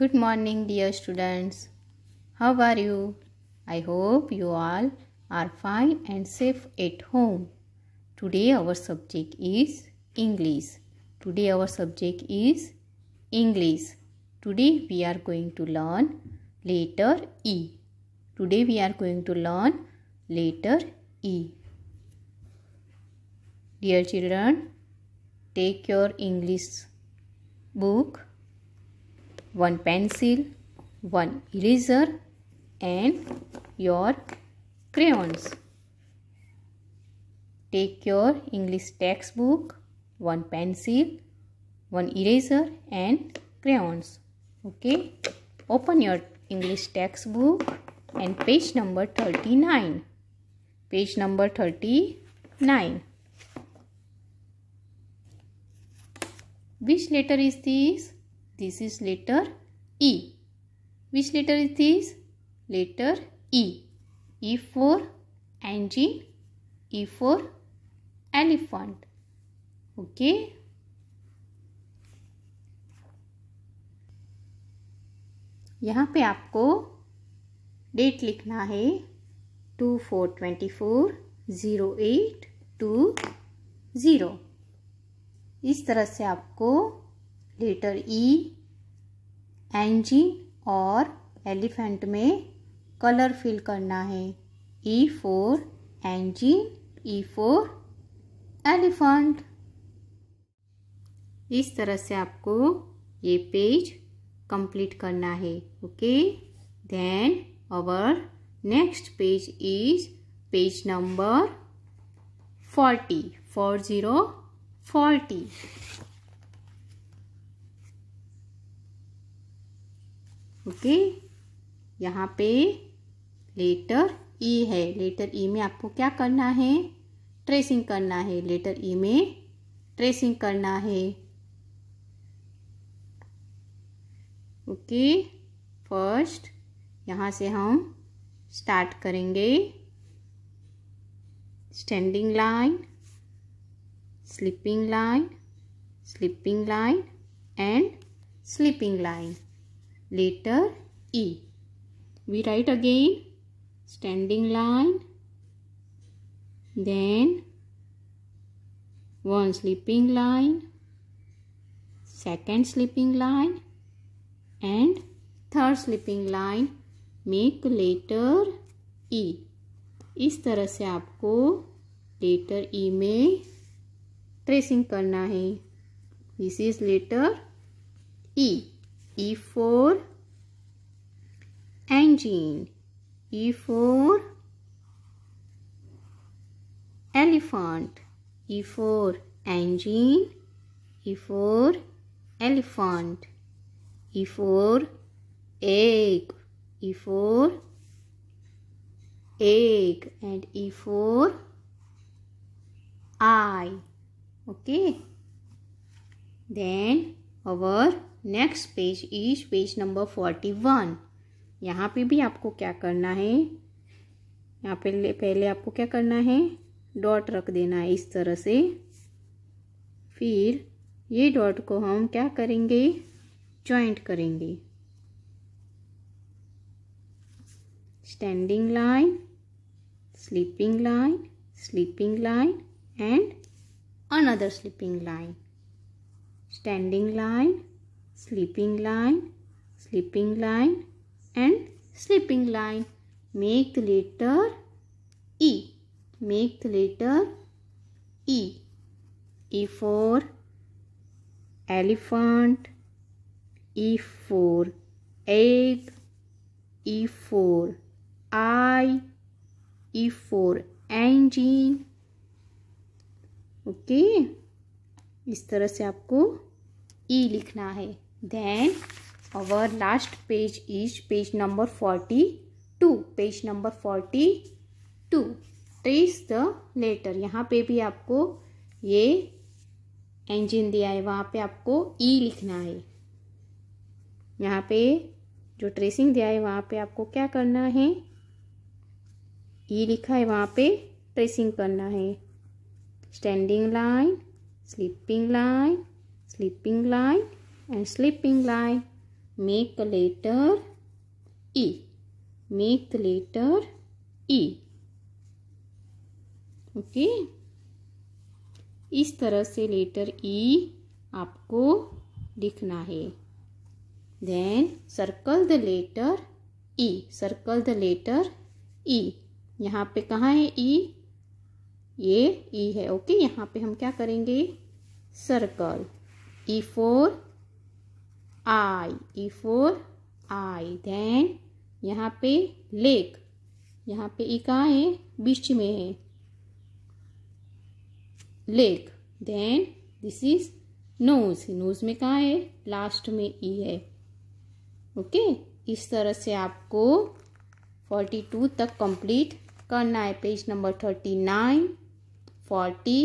Good morning, dear students. How are you? I hope you all are fine and safe at home. Today, our subject is English. Today, our subject is English. Today, we are going to learn letter E. Today, we are going to learn letter E. Dear children, take your English book one pencil, one eraser and your crayons. Take your English textbook, one pencil, one eraser and crayons. Okay. Open your English textbook and page number 39. Page number 39. Which letter is this? This is letter E. Which letter is this? Letter E. E for engine. E for elephant. Okay. यहाँ पे आपको date लिखना है two four twenty four zero eight two zero इस तरह से आपको letter E e, engine और एलिफेंट में कलर फिल करना है E for engine E for elephant इस तरह से आपको ये पेज कंप्लीट करना है okay then our next page is page number forty four zero forty okay यहाँ पे लेटर ई e है लेटर ई e में आपको क्या करना है ट्रेसिंग करना है लेटर ई e में ट्रेसिंग करना है ओके फर्स्ट यहाँ से हम स्टार्ट करेंगे standing line slipping line slipping line and sleeping line letter E. We write again standing line, then one sleeping line, second sleeping line, and third slipping line make letter E. इस तरह से आपको letter E e में tracing करना है this is letter E e. E four, engine. E four, elephant. E four, engine. E four, elephant. E four, egg. E four, egg. And E four, eye. Okay. Then और next page is page number forty one यहाँ पे भी आपको क्या करना है यहाँ पे पहले आपको क्या करना है डॉट रख देना है इस तरह से फिर ये डॉट को हम क्या करेंगे जॉइंट करेंगे standing line sleeping line sleeping line and another sleeping line standing line sleeping line sleeping line and sleeping line make the letter e make the letter e e for elephant e for egg e for eye e for engine okay okay? इस तरह से आपको ई लिखना है then our last page is page number forty two page number forty two trace the letter यहाँ पे भी आपको ये इंजिन दिया है वहाँ पे आपको ई e लिखना है यहाँ पे जो ट्रेसिंग दिया है वहाँ पे आपको क्या करना है ई e लिखा है वहाँ पे ट्रेसिंग करना है standing line sleeping line Sleeping line and sleeping line. Make the letter E. Make the letter E. Okay okay? इस तरह से लेटर ई e आपको लिखना है then circle the letter E circle the letter E यहाँ पे कहाँ है ई e? ये ई e है ओके यहाँ पे हम क्या करेंगे circle E for I. E for I. Then यहाँ पे लेक यहाँ पे ई e कहाँ है बीच में है lake then this is nose nose में कहाँ है लास्ट में ई e है ओके इस तरह से आपको फोर्टी टू तक कंप्लीट करना है page number thirty nine forty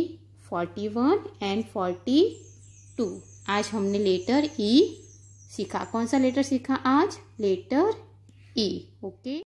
forty one and forty two आज हमने लेटर ई सीखा कौन सा लेटर सीखा आज लेटर ई ओके